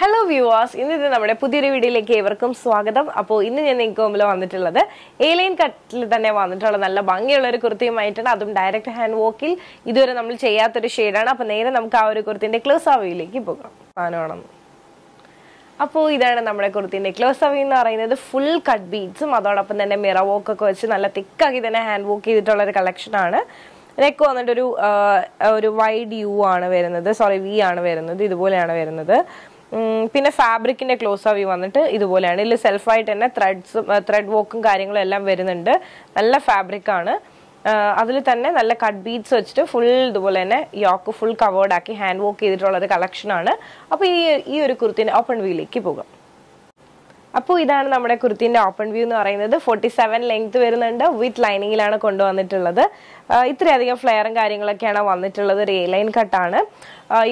hello viewers ഇന്നിത് നമ്മുടെ പുതിയൊരു വീഡിയോയിലേക്ക് ഏവർക്കും സ്വാഗതം അപ്പോൾ ഇന്ന് ഞാൻ നിങ്ങൾക്ക് മുമ്പിൽ വന്നിട്ടുള്ളത് ഏലൈൻ കട്ടിൽ തന്നെ വന്നിട്ടുള്ള നല്ല ഭംഗിയുള്ള ഒരു കുർത്തിയുമായിട്ടാണ് അതും ഡയറക്റ്റ് ഹാൻഡ് വോക്കിൽ ഇതുവരെ നമ്മൾ ചെയ്യാത്തൊരു ഷെയ്ഡാണ് അപ്പോൾ നേരെ നമുക്ക് ആ ഒരു കുർത്തിൻ്റെ ക്ലോസ് അവയിലേക്ക് പോകാം സാധനമാണെന്ന് അപ്പോൾ ഇതാണ് നമ്മുടെ കുർത്തിൻ്റെ ക്ലോസ് അവി എന്ന് പറയുന്നത് ഫുൾ കട്ട് ബീഡ്സും അതോടൊപ്പം തന്നെ മിറ വോക്കൊക്കെ വെച്ച് നല്ല തിക്കാക്കി തന്നെ ഹാൻഡ് വോക്ക് ചെയ്തിട്ടുള്ള ഒരു കളക്ഷനാണ് നെക്ക് വന്നിട്ടൊരു ഒരു വൈഡ് യു ആണ് വരുന്നത് സോറി വി ആണ് വരുന്നത് ഇതുപോലെയാണ് വരുന്നത് പിന്നെ ഫാബ്രിക്കിന്റെ ക്ലോസ് ആവി വന്നിട്ട് ഇതുപോലെയാണ് ഇതിൽ സെൽഫായിട്ട് തന്നെ ത്രെഡ്സും ത്രെഡ് വോക്കും കാര്യങ്ങളും എല്ലാം വരുന്നുണ്ട് നല്ല ഫാബ്രിക്കാണ് അതിൽ തന്നെ നല്ല കട്ട് ബീഡ്സ് വെച്ചിട്ട് ഫുൾ ഇതുപോലെ തന്നെ യോക്ക് ഫുൾ കവേർഡ് ആക്കി ഹാൻഡ് വർക്ക് ചെയ്തിട്ടുള്ള ഒരു കളക്ഷനാണ് അപ്പോൾ ഈ ഈ ഒരു കുർത്തിന് ഓപ്പൺ വീലേക്ക് പോകാം അപ്പോൾ ഇതാണ് നമ്മുടെ കുർത്തിന്റെ ഓപ്പൺ വ്യൂ എന്ന് പറയുന്നത് ഫോർട്ടി സെവൻ ലെങ്ത് വരുന്നുണ്ട് വിത്ത് ലൈനിങ്ങിലാണ് കൊണ്ടുവന്നിട്ടുള്ളത് ഇത്രയധികം ഫ്ലെയറും കാര്യങ്ങളൊക്കെയാണ് വന്നിട്ടുള്ളത് റേ ലൈൻ കട്ടാണ്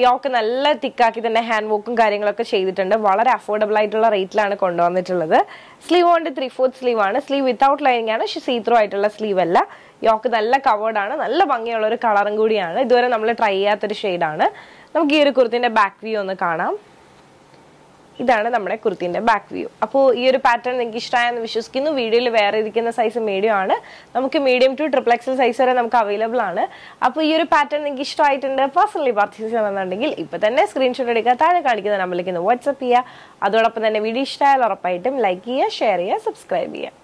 യോക്ക് നല്ല തിക്കാക്കി തന്നെ ഹാൻഡ് വോക്കും കാര്യങ്ങളൊക്കെ ചെയ്തിട്ടുണ്ട് വളരെ അഫോർഡബിൾ ആയിട്ടുള്ള റേറ്റിലാണ് കൊണ്ടുവന്നിട്ടുള്ളത് sleeve and three fourth sleeve ആണ് സ്ലീവ് വിത്തൗട്ട് ലൈനിങ് ആണ് പക്ഷേ സീത്രോ ആയിട്ടുള്ള സ്ലീവ് അല്ല യോക്ക് നല്ല ആണ് നല്ല ഭംഗിയുള്ള ഒരു കളറും കൂടിയാണ് ഇതുവരെ നമ്മൾ ട്രൈ ചെയ്യാത്തൊരു ഷെയ്ഡാണ് നമുക്ക് ഈ ഒരു കുർത്തിന്റെ ബാക്ക് വ്യൂ ഒന്ന് കാണാം ഇതാണ് നമ്മുടെ കുർത്തിന്റെ ബാക്ക് വ്യൂ അപ്പോൾ ഈ ഒരു പാറ്റേൺ നിങ്ങൾക്ക് ഇഷ്ടമായെന്ന് വിശ്വസിക്കുന്നു വീഡിയോയിൽ വേറെ ഇരിക്കുന്ന സൈസ് മീഡിയം ആണ് നമുക്ക് medium to triple XL size വരെ നമുക്ക് അവൈലബിൾ ആണ് അപ്പോൾ ഈ ഒരു പാറ്റേൺ നിങ്ങൾക്ക് ഇഷ്ടമായിട്ടുണ്ട് പേഴ്സണലി പർച്ചേസ് ചെയ്യണമെന്നുണ്ടെങ്കിൽ ഇപ്പോൾ തന്നെ സ്ക്രീൻഷോട്ട് എടുക്കുക താഴെ കാണിക്കുന്ന നമ്പറിലേക്ക് ഒന്ന് വാട്സപ്പ് ചെയ്യുക അതോടൊപ്പം തന്നെ വീഡിയോ ഇഷ്ടമായാൽ ഉറപ്പായിട്ടും ലൈക്ക് ചെയ്യുക ഷെയർ ചെയ്യുക സബ്സ്ക്രൈബ് ചെയ്യുക